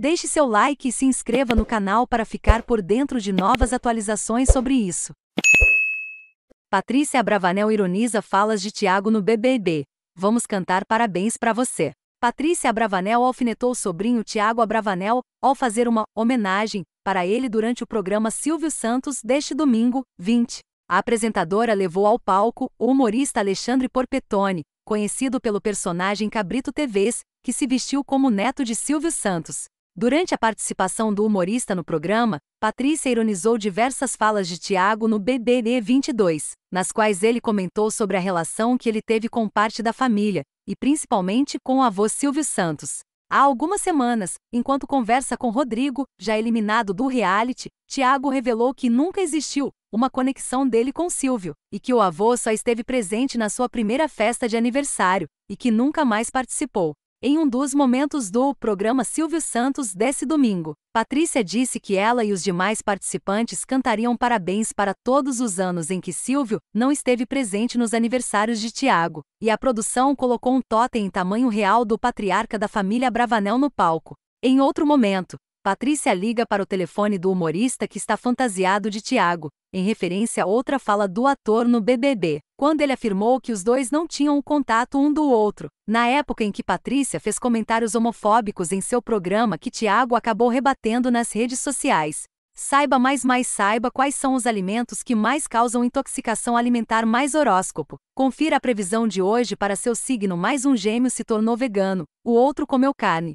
Deixe seu like e se inscreva no canal para ficar por dentro de novas atualizações sobre isso. Patrícia Bravanel ironiza falas de Tiago no BBB. Vamos cantar parabéns para você. Patrícia Abravanel alfinetou o sobrinho Tiago Abravanel ao fazer uma homenagem para ele durante o programa Silvio Santos deste domingo, 20. A apresentadora levou ao palco o humorista Alexandre Porpetone, conhecido pelo personagem Cabrito TVs, que se vestiu como neto de Silvio Santos. Durante a participação do humorista no programa, Patrícia ironizou diversas falas de Tiago no BBB 22, nas quais ele comentou sobre a relação que ele teve com parte da família, e principalmente com o avô Silvio Santos. Há algumas semanas, enquanto conversa com Rodrigo, já eliminado do reality, Tiago revelou que nunca existiu uma conexão dele com Silvio, e que o avô só esteve presente na sua primeira festa de aniversário, e que nunca mais participou. Em um dos momentos do programa Silvio Santos desse domingo, Patrícia disse que ela e os demais participantes cantariam parabéns para todos os anos em que Silvio não esteve presente nos aniversários de Tiago, e a produção colocou um totem em tamanho real do patriarca da família Bravanel no palco. Em outro momento, Patrícia liga para o telefone do humorista que está fantasiado de Tiago, em referência a outra fala do ator no BBB, quando ele afirmou que os dois não tinham o contato um do outro. Na época em que Patrícia fez comentários homofóbicos em seu programa que Tiago acabou rebatendo nas redes sociais. Saiba mais mais saiba quais são os alimentos que mais causam intoxicação alimentar mais horóscopo. Confira a previsão de hoje para seu signo mais um gêmeo se tornou vegano, o outro comeu carne.